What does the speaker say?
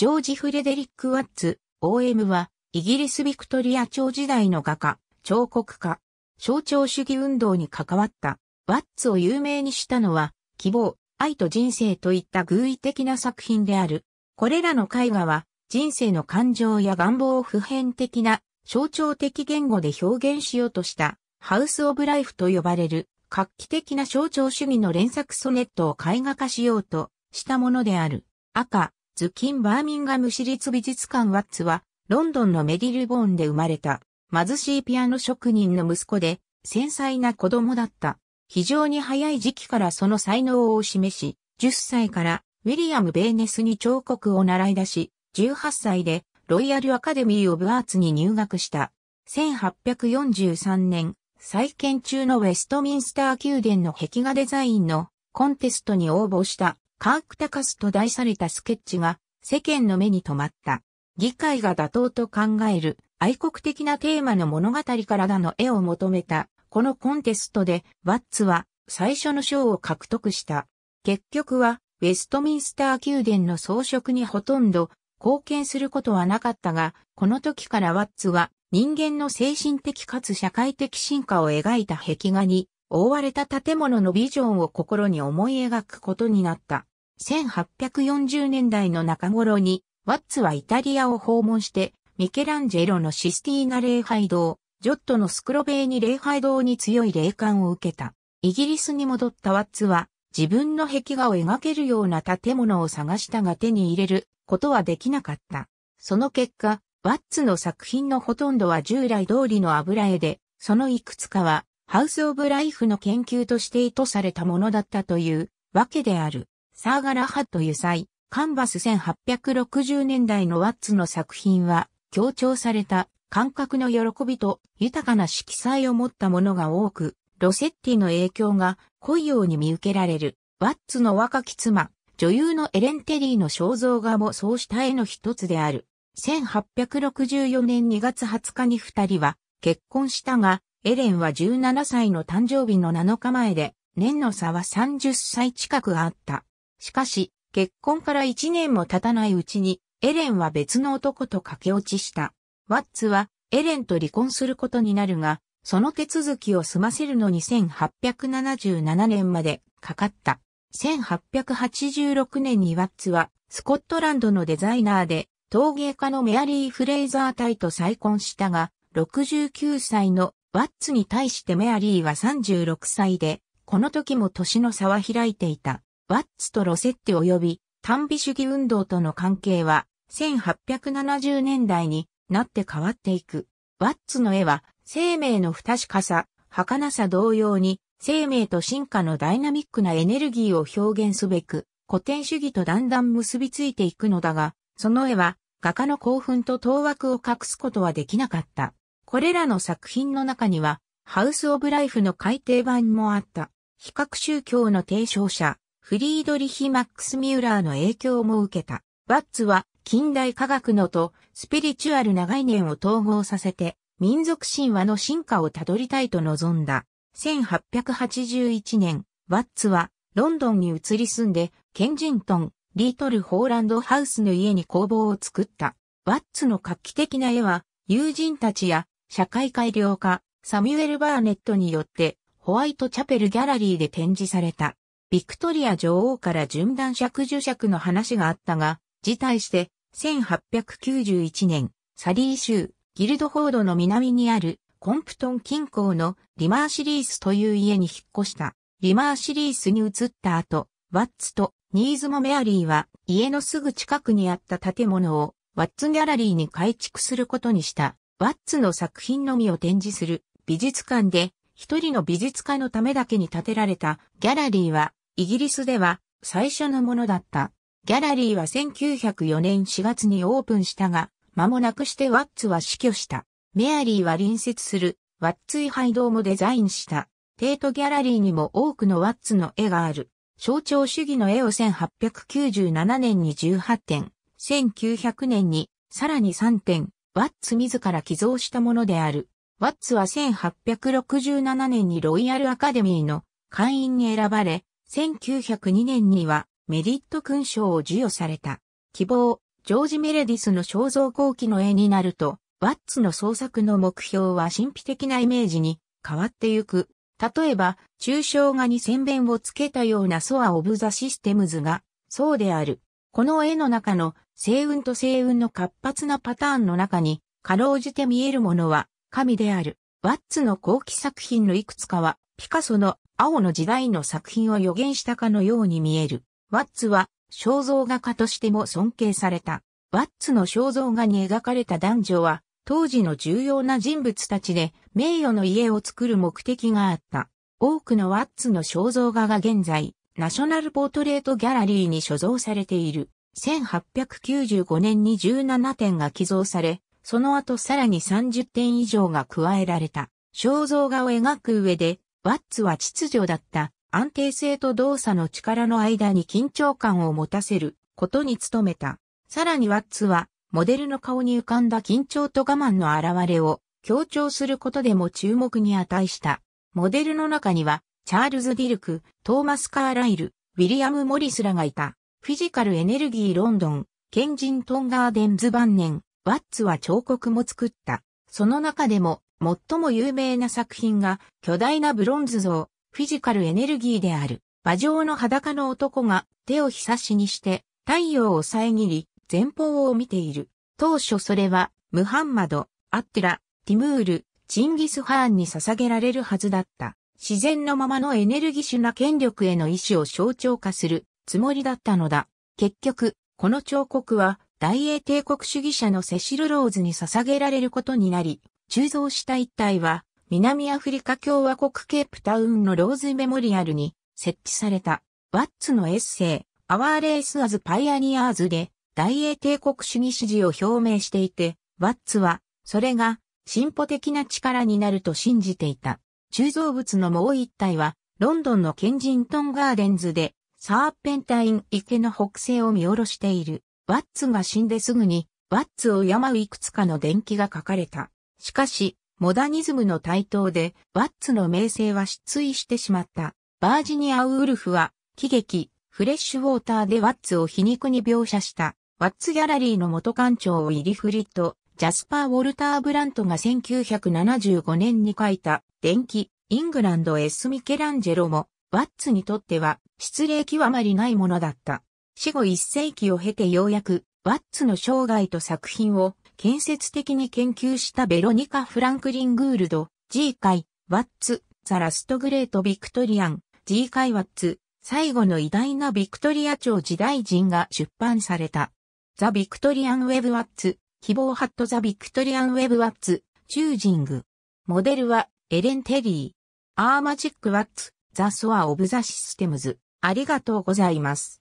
ジョージ・フレデリック・ワッツ、OM は、イギリス・ビクトリア朝時代の画家、彫刻家、象徴主義運動に関わった。ワッツを有名にしたのは、希望、愛と人生といった偶意的な作品である。これらの絵画は、人生の感情や願望を普遍的な、象徴的言語で表現しようとした、ハウス・オブ・ライフと呼ばれる、画期的な象徴主義の連作ソネットを絵画化しようとしたものである。赤、ズキン・バーミンガム市立美術館ワッツは、ロンドンのメディルボーンで生まれた、貧しいピアノ職人の息子で、繊細な子供だった。非常に早い時期からその才能を示し、10歳からウィリアム・ベーネスに彫刻を習い出し、18歳でロイヤル・アカデミー・オブ・アーツに入学した。1843年、再建中のウェストミンスター宮殿の壁画デザインのコンテストに応募した。カークタカスと題されたスケッチが世間の目に留まった。議会が妥当と考える愛国的なテーマの物語からだの絵を求めた。このコンテストでワッツは最初の賞を獲得した。結局はウェストミンスター宮殿の装飾にほとんど貢献することはなかったが、この時からワッツは人間の精神的かつ社会的進化を描いた壁画に覆われた建物のビジョンを心に思い描くことになった。1840年代の中頃に、ワッツはイタリアを訪問して、ミケランジェロのシスティーナ礼拝堂、ジョットのスクロベーニ礼拝堂に強い霊感を受けた。イギリスに戻ったワッツは、自分の壁画を描けるような建物を探したが手に入れることはできなかった。その結果、ワッツの作品のほとんどは従来通りの油絵で、そのいくつかは、ハウス・オブ・ライフの研究として意図されたものだったというわけである。サーガラハット油彩、カンバス1860年代のワッツの作品は、強調された感覚の喜びと豊かな色彩を持ったものが多く、ロセッティの影響が濃いように見受けられる。ワッツの若き妻、女優のエレン・テリーの肖像画もそうした絵の一つである。1864年2月20日に二人は結婚したが、エレンは17歳の誕生日の7日前で、年の差は30歳近くあった。しかし、結婚から一年も経たないうちに、エレンは別の男と駆け落ちした。ワッツは、エレンと離婚することになるが、その手続きを済ませるのに1877年までかかった。1886年にワッツは、スコットランドのデザイナーで、陶芸家のメアリー・フレイザー隊と再婚したが、69歳のワッツに対してメアリーは36歳で、この時も年の差は開いていた。ワッツとロセッテ及び単美主義運動との関係は1870年代になって変わっていく。ワッツの絵は生命の不確かさ、儚さ同様に生命と進化のダイナミックなエネルギーを表現すべく古典主義とだんだん結びついていくのだが、その絵は画家の興奮と当惑を隠すことはできなかった。これらの作品の中にはハウス・オブ・ライフの改訂版もあった。比較宗教の提唱者、フリードリヒ・マックス・ミューラーの影響も受けた。ワッツは近代科学のとスピリチュアルな概念を統合させて民族神話の進化をたどりたいと望んだ。1881年、ワッツはロンドンに移り住んでケンジントン、リートル・ホーランド・ハウスの家に工房を作った。ワッツの画期的な絵は友人たちや社会改良家、サミュエル・バーネットによってホワイトチャペルギャラリーで展示された。ビクトリア女王から順断尺受尺の話があったが、辞退して、1891年、サリー州、ギルドフォードの南にあるコンプトン近郊のリマーシリースという家に引っ越した。リマーシリースに移った後、ワッツとニーズもメアリーは家のすぐ近くにあった建物をワッツギャラリーに改築することにした。ワッツの作品のみを展示する美術館で一人の美術家のためだけに建てられたギャラリーはイギリスでは最初のものだった。ギャラリーは1904年4月にオープンしたが、間もなくしてワッツは死去した。メアリーは隣接するワッツイハイドもデザインした。テートギャラリーにも多くのワッツの絵がある。象徴主義の絵を1897年に18点、1900年にさらに3点、ワッツ自ら寄贈したものである。ワッツは1867年にロイヤルアカデミーの会員に選ばれ、1902年にはメリット勲章を授与された。希望、ジョージ・メレディスの肖像後期の絵になると、ワッツの創作の目標は神秘的なイメージに変わってゆく。例えば、抽象画に宣弁をつけたようなソア・オブ・ザ・システムズが、そうである。この絵の中の、星雲と星雲の活発なパターンの中に、かろうじて見えるものは、神である。ワッツの後期作品のいくつかは、ピカソの青の時代の作品を予言したかのように見える。ワッツは肖像画家としても尊敬された。ワッツの肖像画に描かれた男女は当時の重要な人物たちで名誉の家を作る目的があった。多くのワッツの肖像画が現在、ナショナルポートレートギャラリーに所蔵されている。1895年に17点が寄贈され、その後さらに30点以上が加えられた。肖像画を描く上でワッツは秩序だった安定性と動作の力の間に緊張感を持たせることに努めた。さらにワッツはモデルの顔に浮かんだ緊張と我慢の現れを強調することでも注目に値した。モデルの中にはチャールズ・ディルク、トーマス・カーライル、ウィリアム・モリスらがいた。フィジカル・エネルギー・ロンドン、ケンジントン・ガーデンズ・晩年、ワッツは彫刻も作った。その中でも、最も有名な作品が巨大なブロンズ像、フィジカルエネルギーである、馬上の裸の男が手をひさしにして太陽を遮り、前方を見ている。当初それは、ムハンマド、アッテラ、ティムール、チンギス・ハーンに捧げられるはずだった。自然のままのエネルギッシュな権力への意志を象徴化するつもりだったのだ。結局、この彫刻は大英帝国主義者のセシル・ローズに捧げられることになり、鋳造した一体は、南アフリカ共和国ケープタウンのローズメモリアルに設置された、ワッツのエッセイ、アワーレースアズパイアニアーズで、大英帝国主義支持を表明していて、ワッツは、それが、進歩的な力になると信じていた。鋳造物のもう一体は、ロンドンのケンジントンガーデンズで、サーペンタイン池の北西を見下ろしている。ワッツが死んですぐに、ワッツを敬ういくつかの伝記が書かれた。しかし、モダニズムの台頭で、ワッツの名声は失墜してしまった。バージニア・ウールフは、喜劇、フレッシュウォーターでワッツを皮肉に描写した。ワッツギャラリーの元館長をイリフリと、ジャスパー・ウォルター・ブラントが1975年に書いた、電気、イングランド・エス・ミケランジェロも、ワッツにとっては、失礼極まりないものだった。死後一世紀を経てようやく、ワッツの生涯と作品を建設的に研究したベロニカ・フランクリン・グールド、G 回、ワッツ、ザ・ラスト・グレート・ビクトリアン、G 回ワッツ、最後の偉大なビクトリア朝時代人が出版された。ザ・ビクトリアン・ウェブ・ワッツ、希望ハット・ザ・ビクトリアン・ウェブ・ワッツ、チュージング。モデルはエレン・テリー。アーマジック・ワッツ、ザ・ソア・オブ・ザ・システムズ。ありがとうございます。